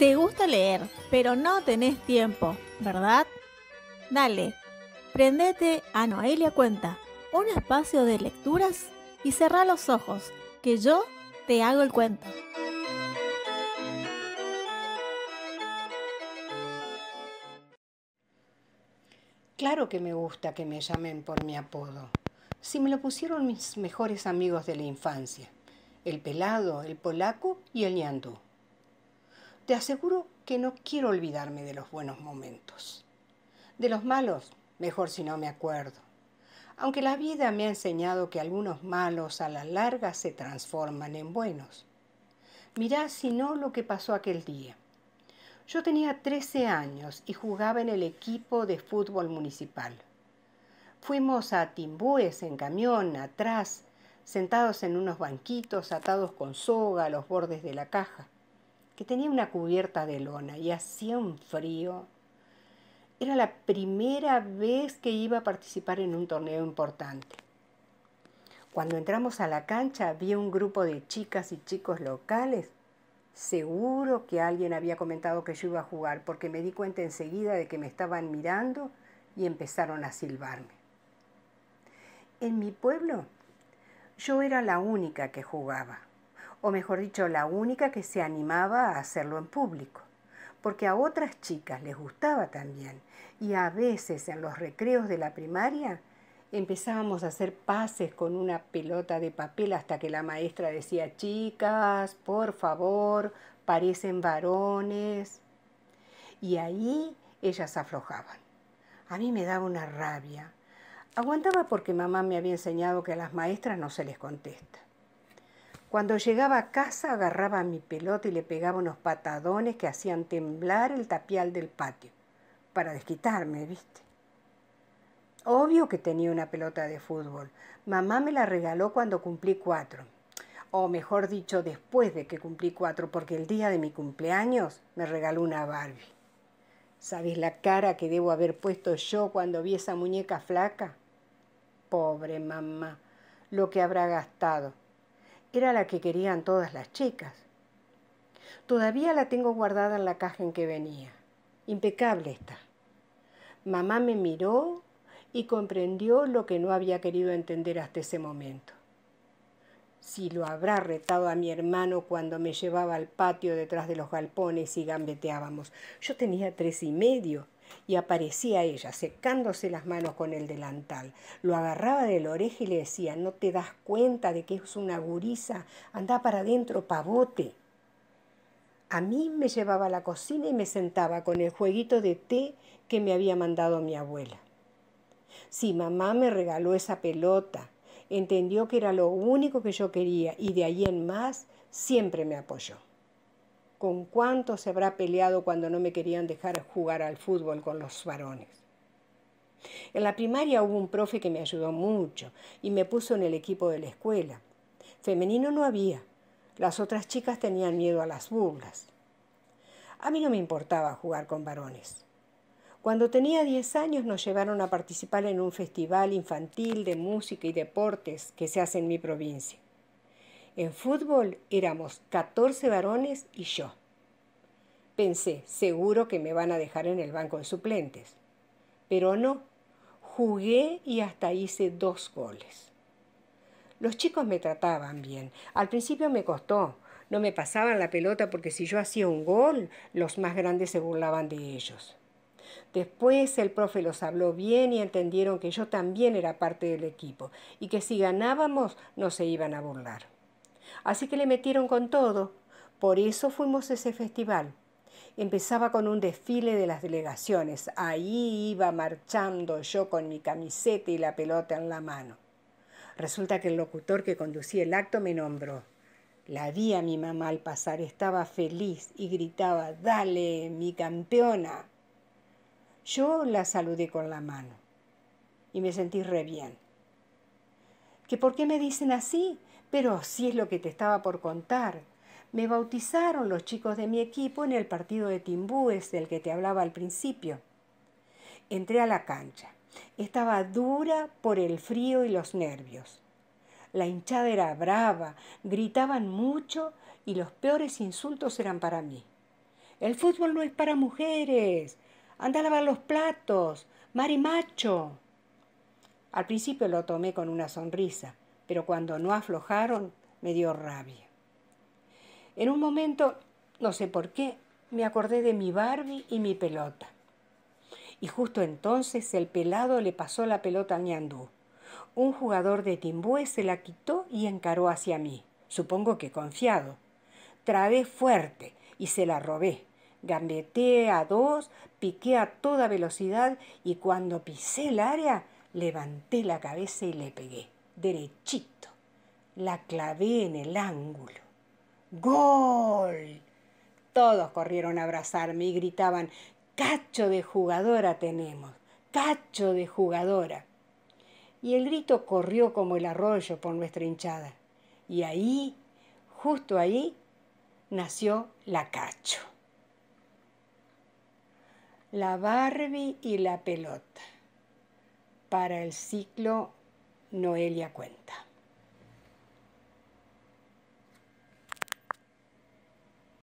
Te gusta leer, pero no tenés tiempo, ¿verdad? Dale, prendete a Noelia Cuenta, un espacio de lecturas y cerrá los ojos, que yo te hago el cuento. Claro que me gusta que me llamen por mi apodo. Si me lo pusieron mis mejores amigos de la infancia, el pelado, el polaco y el ñandú. Te aseguro que no quiero olvidarme de los buenos momentos. De los malos, mejor si no me acuerdo. Aunque la vida me ha enseñado que algunos malos a la larga se transforman en buenos. Mirá si no lo que pasó aquel día. Yo tenía 13 años y jugaba en el equipo de fútbol municipal. Fuimos a Timbúes en camión, atrás, sentados en unos banquitos atados con soga a los bordes de la caja que tenía una cubierta de lona y hacía un frío. Era la primera vez que iba a participar en un torneo importante. Cuando entramos a la cancha vi un grupo de chicas y chicos locales. Seguro que alguien había comentado que yo iba a jugar porque me di cuenta enseguida de que me estaban mirando y empezaron a silbarme. En mi pueblo yo era la única que jugaba o mejor dicho, la única que se animaba a hacerlo en público, porque a otras chicas les gustaba también, y a veces en los recreos de la primaria empezábamos a hacer pases con una pelota de papel hasta que la maestra decía, chicas, por favor, parecen varones. Y ahí ellas aflojaban. A mí me daba una rabia. Aguantaba porque mamá me había enseñado que a las maestras no se les contesta. Cuando llegaba a casa agarraba mi pelota y le pegaba unos patadones que hacían temblar el tapial del patio, para desquitarme, ¿viste? Obvio que tenía una pelota de fútbol. Mamá me la regaló cuando cumplí cuatro. O mejor dicho, después de que cumplí cuatro, porque el día de mi cumpleaños me regaló una Barbie. ¿Sabes la cara que debo haber puesto yo cuando vi esa muñeca flaca? Pobre mamá, lo que habrá gastado era la que querían todas las chicas. Todavía la tengo guardada en la caja en que venía. Impecable está. Mamá me miró y comprendió lo que no había querido entender hasta ese momento. Si lo habrá retado a mi hermano cuando me llevaba al patio detrás de los galpones y gambeteábamos. Yo tenía tres y medio y aparecía ella secándose las manos con el delantal. Lo agarraba de la oreja y le decía, no te das cuenta de que es una gurisa, anda para adentro, pavote. A mí me llevaba a la cocina y me sentaba con el jueguito de té que me había mandado mi abuela. Si mamá me regaló esa pelota, entendió que era lo único que yo quería y de ahí en más siempre me apoyó con cuánto se habrá peleado cuando no me querían dejar jugar al fútbol con los varones. En la primaria hubo un profe que me ayudó mucho y me puso en el equipo de la escuela. Femenino no había. Las otras chicas tenían miedo a las burlas. A mí no me importaba jugar con varones. Cuando tenía 10 años nos llevaron a participar en un festival infantil de música y deportes que se hace en mi provincia. En fútbol éramos 14 varones y yo. Pensé, seguro que me van a dejar en el banco de suplentes. Pero no, jugué y hasta hice dos goles. Los chicos me trataban bien. Al principio me costó. No me pasaban la pelota porque si yo hacía un gol, los más grandes se burlaban de ellos. Después el profe los habló bien y entendieron que yo también era parte del equipo y que si ganábamos no se iban a burlar. Así que le metieron con todo. Por eso fuimos a ese festival. Empezaba con un desfile de las delegaciones. Ahí iba marchando yo con mi camiseta y la pelota en la mano. Resulta que el locutor que conducía el acto me nombró. La vi a mi mamá al pasar, estaba feliz y gritaba, Dale, mi campeona. Yo la saludé con la mano y me sentí re bien. ¿Que por qué me dicen así? Pero sí es lo que te estaba por contar. Me bautizaron los chicos de mi equipo en el partido de Timbúes del que te hablaba al principio. Entré a la cancha. Estaba dura por el frío y los nervios. La hinchada era brava, gritaban mucho y los peores insultos eran para mí. El fútbol no es para mujeres. Anda a lavar los platos. macho. Al principio lo tomé con una sonrisa, pero cuando no aflojaron me dio rabia. En un momento, no sé por qué, me acordé de mi Barbie y mi pelota. Y justo entonces el pelado le pasó la pelota a Ñandú. Un jugador de timbúe se la quitó y encaró hacia mí, supongo que confiado. Trabé fuerte y se la robé. Gambeteé a dos, piqué a toda velocidad y cuando pisé el área, levanté la cabeza y le pegué derechito. La clavé en el ángulo. ¡Gol! Todos corrieron a abrazarme y gritaban, ¡Cacho de jugadora tenemos! ¡Cacho de jugadora! Y el grito corrió como el arroyo por nuestra hinchada. Y ahí, justo ahí, nació la Cacho. La Barbie y la pelota para el ciclo Noelia Cuen.